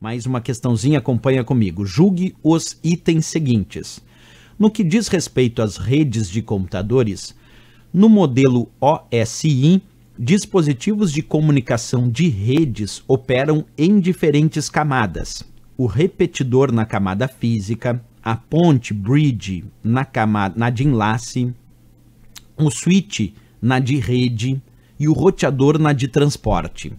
Mais uma questãozinha acompanha comigo. Julgue os itens seguintes. No que diz respeito às redes de computadores, no modelo OSI, dispositivos de comunicação de redes operam em diferentes camadas. O repetidor na camada física, a ponte bridge na camada na de enlace, o switch na de rede e o roteador na de transporte.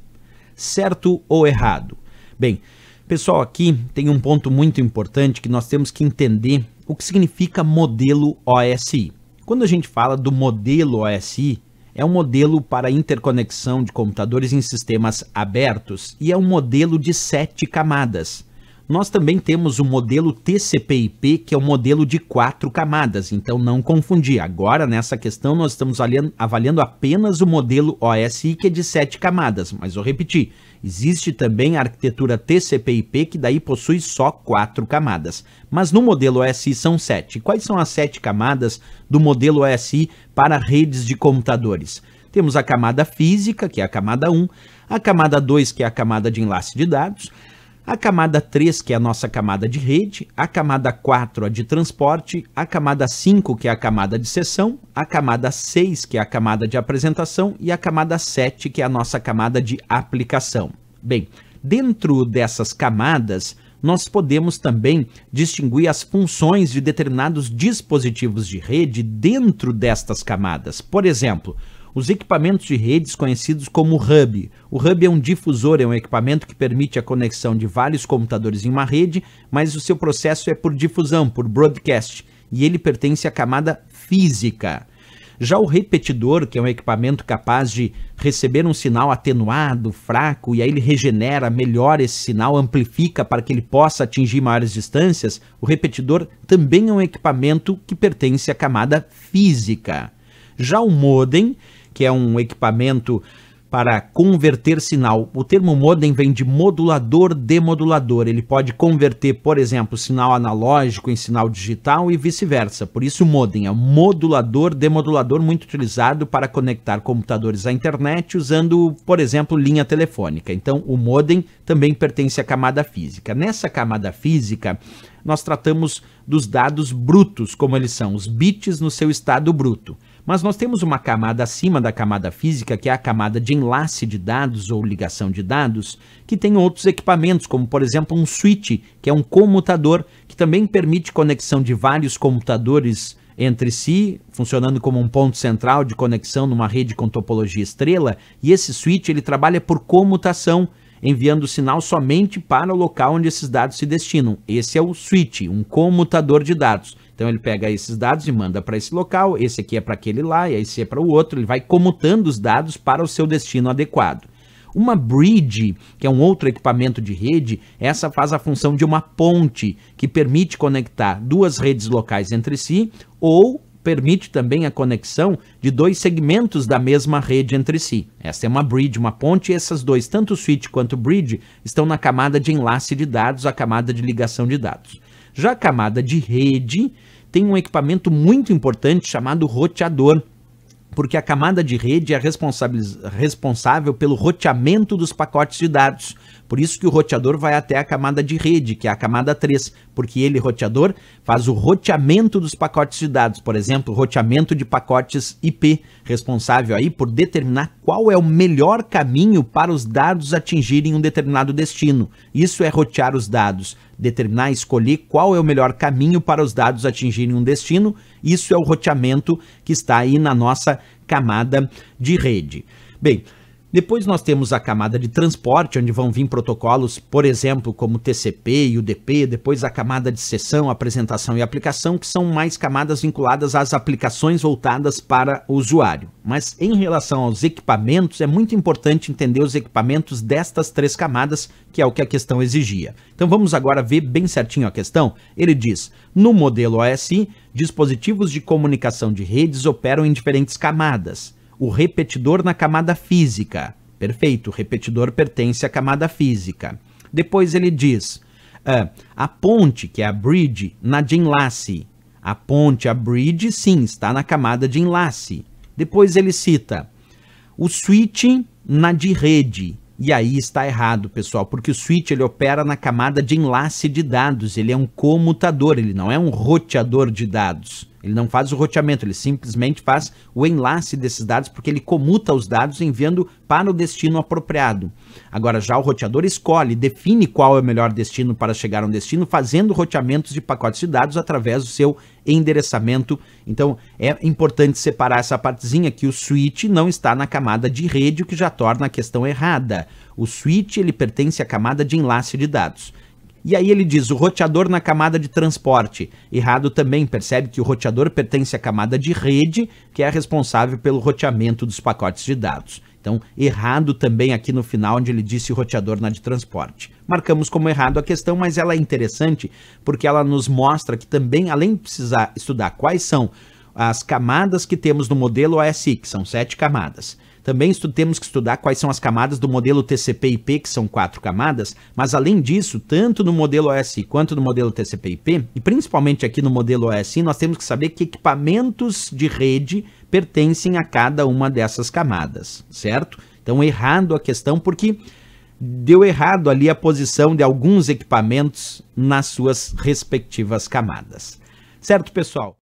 Certo ou errado? Bem, Pessoal, aqui tem um ponto muito importante que nós temos que entender o que significa modelo OSI. Quando a gente fala do modelo OSI, é um modelo para interconexão de computadores em sistemas abertos e é um modelo de sete camadas. Nós também temos o modelo TCP/IP, que é o modelo de quatro camadas, então não confundir. Agora, nessa questão, nós estamos avaliando apenas o modelo OSI, que é de sete camadas, mas eu repeti, existe também a arquitetura TCP/IP, que daí possui só quatro camadas. Mas no modelo OSI são sete. Quais são as sete camadas do modelo OSI para redes de computadores? Temos a camada física, que é a camada 1, a camada 2, que é a camada de enlace de dados, a camada 3, que é a nossa camada de rede, a camada 4, a de transporte, a camada 5, que é a camada de sessão, a camada 6, que é a camada de apresentação e a camada 7, que é a nossa camada de aplicação. Bem, dentro dessas camadas, nós podemos também distinguir as funções de determinados dispositivos de rede dentro destas camadas. Por exemplo, os equipamentos de redes conhecidos como hub. O hub é um difusor, é um equipamento que permite a conexão de vários computadores em uma rede, mas o seu processo é por difusão, por broadcast, e ele pertence à camada física. Já o repetidor, que é um equipamento capaz de receber um sinal atenuado, fraco, e aí ele regenera, melhora esse sinal, amplifica para que ele possa atingir maiores distâncias, o repetidor também é um equipamento que pertence à camada física. Já o modem que é um equipamento para converter sinal. O termo modem vem de modulador demodulador. Ele pode converter, por exemplo, sinal analógico em sinal digital e vice-versa. Por isso, modem é um modulador demodulador muito utilizado para conectar computadores à internet usando, por exemplo, linha telefônica. Então, o modem também pertence à camada física. Nessa camada física, nós tratamos dos dados brutos como eles são, os bits no seu estado bruto. Mas nós temos uma camada acima da camada física, que é a camada de enlace de dados ou ligação de dados, que tem outros equipamentos, como por exemplo um switch, que é um comutador, que também permite conexão de vários computadores entre si, funcionando como um ponto central de conexão numa rede com topologia estrela, e esse switch ele trabalha por comutação, enviando sinal somente para o local onde esses dados se destinam. Esse é o switch, um comutador de dados. Então ele pega esses dados e manda para esse local, esse aqui é para aquele lá, e esse é para o outro, ele vai comutando os dados para o seu destino adequado. Uma bridge, que é um outro equipamento de rede, essa faz a função de uma ponte que permite conectar duas redes locais entre si ou permite também a conexão de dois segmentos da mesma rede entre si. Esta é uma bridge, uma ponte, e essas dois, tanto o switch quanto o bridge, estão na camada de enlace de dados, a camada de ligação de dados. Já a camada de rede tem um equipamento muito importante chamado roteador, porque a camada de rede é responsável pelo roteamento dos pacotes de dados. Por isso que o roteador vai até a camada de rede, que é a camada 3, porque ele, roteador, faz o roteamento dos pacotes de dados, por exemplo, roteamento de pacotes IP, responsável aí por determinar qual é o melhor caminho para os dados atingirem um determinado destino. Isso é rotear os dados determinar, escolher qual é o melhor caminho para os dados atingirem um destino. Isso é o roteamento que está aí na nossa camada de rede. Bem, depois nós temos a camada de transporte, onde vão vir protocolos, por exemplo, como TCP e UDP, depois a camada de sessão, apresentação e aplicação, que são mais camadas vinculadas às aplicações voltadas para o usuário. Mas em relação aos equipamentos, é muito importante entender os equipamentos destas três camadas, que é o que a questão exigia. Então vamos agora ver bem certinho a questão. Ele diz: no modelo OSI, dispositivos de comunicação de redes operam em diferentes camadas o repetidor na camada física. Perfeito, o repetidor pertence à camada física. Depois ele diz ah, a ponte, que é a bridge, na de enlace. A ponte, a bridge, sim, está na camada de enlace. Depois ele cita o switch na de rede. E aí está errado, pessoal, porque o switch ele opera na camada de enlace de dados, ele é um comutador, ele não é um roteador de dados. Ele não faz o roteamento, ele simplesmente faz o enlace desses dados porque ele comuta os dados enviando para o destino apropriado. Agora, já o roteador escolhe, define qual é o melhor destino para chegar a um destino, fazendo roteamentos de pacotes de dados através do seu endereçamento. Então, é importante separar essa partezinha que o switch não está na camada de rede, o que já torna a questão errada. O switch ele pertence à camada de enlace de dados. E aí ele diz: o roteador na camada de transporte. Errado também percebe que o roteador pertence à camada de rede, que é a responsável pelo roteamento dos pacotes de dados. Então, errado também aqui no final, onde ele disse roteador na de transporte. Marcamos como errado a questão, mas ela é interessante porque ela nos mostra que também, além de precisar estudar quais são as camadas que temos no modelo OSI, que são sete camadas, também temos que estudar quais são as camadas do modelo TCP/IP, que são quatro camadas, mas além disso, tanto no modelo OSI quanto no modelo TCP/IP, e principalmente aqui no modelo OSI, nós temos que saber que equipamentos de rede pertencem a cada uma dessas camadas, certo? Então, errando a questão, porque deu errado ali a posição de alguns equipamentos nas suas respectivas camadas. Certo, pessoal?